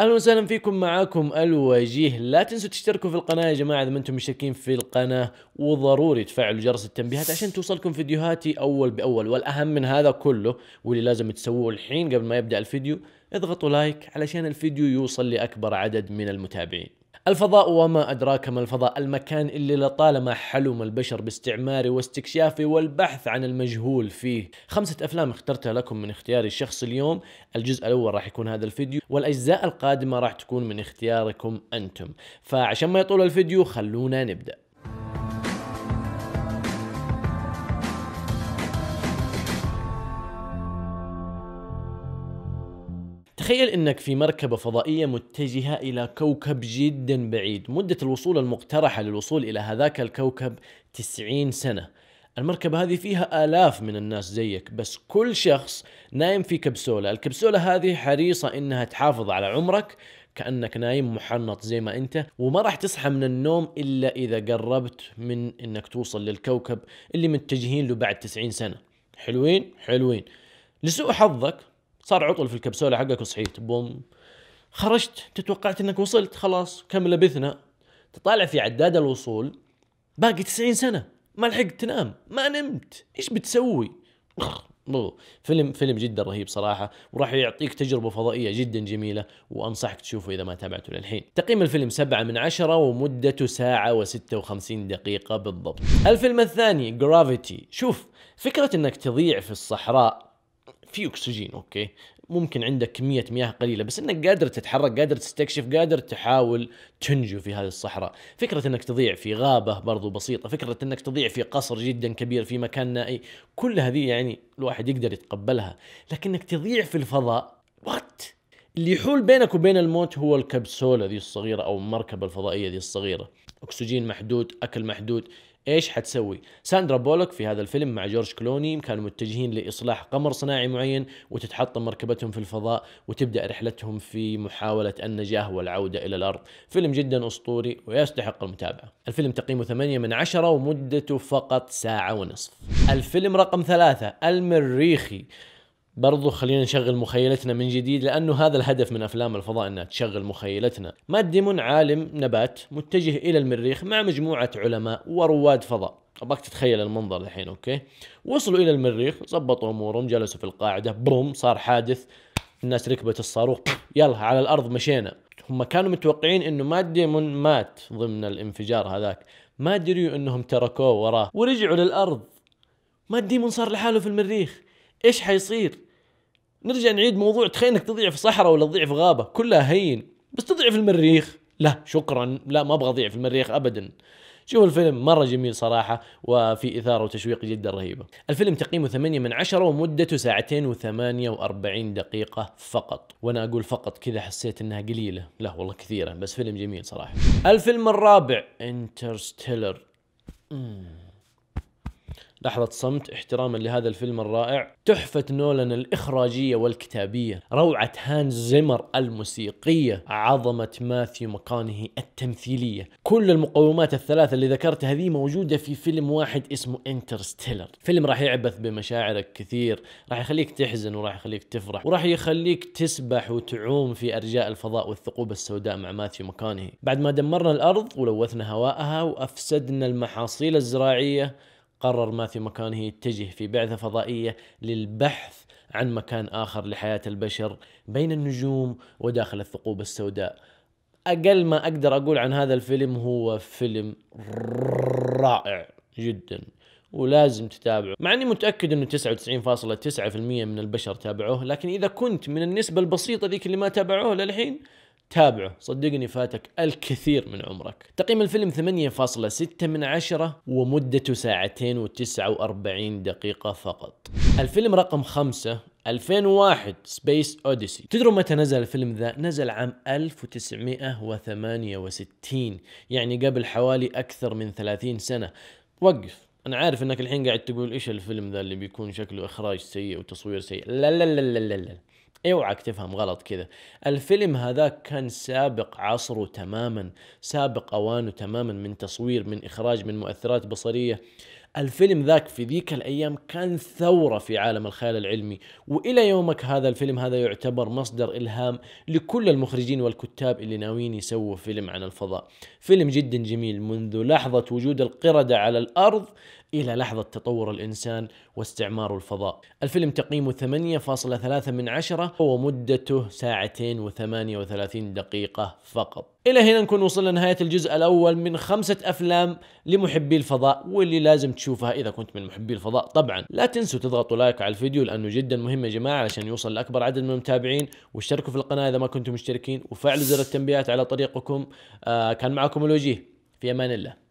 اهلا وسهلا فيكم معاكم الوجيه لا تنسوا تشتركوا في القناه يا جماعه اذا ما انتم مشتركين في القناه وضروري تفعلوا جرس التنبيهات عشان توصلكم فيديوهاتي اول باول والاهم من هذا كله واللي لازم تسووه الحين قبل ما يبدا الفيديو اضغطوا لايك علشان الفيديو يوصل لاكبر عدد من المتابعين الفضاء وما أدراك ما الفضاء المكان اللي لطالما حلم البشر باستعماره واستكشافه والبحث عن المجهول فيه خمسة أفلام اخترتها لكم من اختياري الشخصي اليوم الجزء الأول راح يكون هذا الفيديو والأجزاء القادمة راح تكون من اختياركم أنتم فعشان ما يطول الفيديو خلونا نبدأ تخيل انك في مركبة فضائية متجهة الى كوكب جدا بعيد، مدة الوصول المقترحة للوصول الى هذاك الكوكب 90 سنة. المركبة هذه فيها آلاف من الناس زيك بس كل شخص نايم في كبسولة الكبسولة هذه حريصة إنها تحافظ على عمرك كأنك نايم محنط زي ما أنت وما راح تصحى من النوم إلا إذا قربت من إنك توصل للكوكب اللي متجهين له بعد 90 سنة حلوين حلوين لسوء حظك صار عطل في الكبسوله حقك وصحيت بوم خرجت تتوقعت توقعت انك وصلت خلاص كم لبثنا تطالع في عداد الوصول باقي 90 سنه ما لحقت تنام ما نمت ايش بتسوي فيلم فيلم جدا رهيب صراحه وراح يعطيك تجربه فضائيه جدا جميله وانصحك تشوفه اذا ما تابعته للحين تقييم الفيلم 7 من 10 ومدته ساعه و56 دقيقه بالضبط الفيلم الثاني جرافيتي شوف فكره انك تضيع في الصحراء في اكسجين اوكي ممكن عندك كميه مياه قليله بس انك قادر تتحرك قادر تستكشف قادر تحاول تنجو في هذه الصحراء فكره انك تضيع في غابه برضو بسيطه فكره انك تضيع في قصر جدا كبير في مكان نائي كل هذه يعني الواحد يقدر يتقبلها لكنك تضيع في الفضاء وات اللي يحول بينك وبين الموت هو الكبسولة ذي الصغيرة أو المركبة الفضائية ذي الصغيرة أكسجين محدود أكل محدود ايش حتسوي؟ ساندرا بولوك في هذا الفيلم مع جورج كلوني كانوا متجهين لاصلاح قمر صناعي معين وتتحطم مركبتهم في الفضاء وتبدا رحلتهم في محاوله النجاه والعوده الى الارض، فيلم جدا اسطوري ويستحق المتابعه. الفيلم تقييمه 8 من 10 ومدته فقط ساعه ونصف. الفيلم رقم ثلاثة المريخي برضو خلينا نشغل مخيلتنا من جديد لأنه هذا الهدف من أفلام الفضاء أنها تشغل مخيلتنا ديمون عالم نبات متجه إلى المريخ مع مجموعة علماء ورواد فضاء أباك تتخيل المنظر الحين أوكي وصلوا إلى المريخ زبطوا أمورهم جلسوا في القاعدة بروم صار حادث الناس ركبت الصاروخ يلا على الأرض مشينا هم كانوا متوقعين انه مات ديمون مات ضمن الانفجار هذاك ما دريوا انهم تركوه وراه ورجعوا للارض مات ديمون صار لحاله في المريخ ايش حيصير نرجع نعيد موضوع تخيل انك تضيع في صحراء ولا تضيع في غابه كلها هين بس تضيع في المريخ لا شكرا لا ما ابغى اضيع في المريخ ابدا شوف الفيلم مرة جميل صراحة وفي إثارة وتشويق جدا رهيبة الفيلم تقييمه 8 من 10 ومدته ساعتين و48 دقيقة فقط وأنا أقول فقط كذا حسيت أنها قليلة لا والله كثيرة بس فيلم جميل صراحة الفيلم الرابع انترستيلر لحظة صمت احتراما لهذا الفيلم الرائع تحفة نولان الإخراجية والكتابية روعة هانز زيمر الموسيقية عظمة ماثيو مكانه التمثيلية كل المقومات الثلاثة اللي ذكرتها هذه موجودة في فيلم واحد اسمه انترستيلر فيلم راح يعبث بمشاعرك كثير راح يخليك تحزن وراح يخليك تفرح وراح يخليك تسبح وتعوم في أرجاء الفضاء والثقوب السوداء مع ماثيو مكانه بعد ما دمرنا الأرض ولوثنا هواءها وأفسدنا المحاصيل الزراعية قرر ما في مكانه يتجه في بعثة فضائية للبحث عن مكان آخر لحياة البشر بين النجوم وداخل الثقوب السوداء أقل ما أقدر أقول عن هذا الفيلم هو فيلم رائع جدا ولازم تتابعه مع اني متاكد انه 99.9% من البشر تابعوه لكن اذا كنت من النسبه البسيطه ذيك اللي ما تابعوه للحين تابعه صدقني فاتك الكثير من عمرك تقييم الفيلم 8.6 من عشرة ومدته ساعتين و49 دقيقة فقط الفيلم رقم خمسة 2001 سبيس اوديسي تدروا متى نزل الفيلم ذا نزل عام 1968 يعني قبل حوالي اكثر من 30 سنة وقف انا عارف انك الحين قاعد تقول ايش الفيلم ذا اللي بيكون شكله اخراج سيء وتصوير سيء لا لا لا لا لا, لا. اوعك تفهم غلط كذا الفيلم هذاك كان سابق عصره تماما سابق اوانه تماما من تصوير من اخراج من مؤثرات بصريه الفيلم ذاك في ذيك الايام كان ثوره في عالم الخيال العلمي والى يومك هذا الفيلم هذا يعتبر مصدر الهام لكل المخرجين والكتاب اللي ناويين يسووا فيلم عن الفضاء فيلم جدا جميل منذ لحظه وجود القرده على الارض إلى لحظة تطور الإنسان واستعمار الفضاء الفيلم تقييمه 8.3 من 10 ومدته ساعتين و38 دقيقة فقط إلى هنا نكون وصلنا لنهاية الجزء الأول من خمسة أفلام لمحبي الفضاء واللي لازم تشوفها إذا كنت من محبي الفضاء طبعا لا تنسوا تضغطوا لايك على الفيديو لأنه جدا مهم يا جماعة علشان يوصل لأكبر عدد من المتابعين واشتركوا في القناة إذا ما كنتم مشتركين وفعلوا زر التنبيهات على طريقكم آه كان معكم الوجيه في أمان الله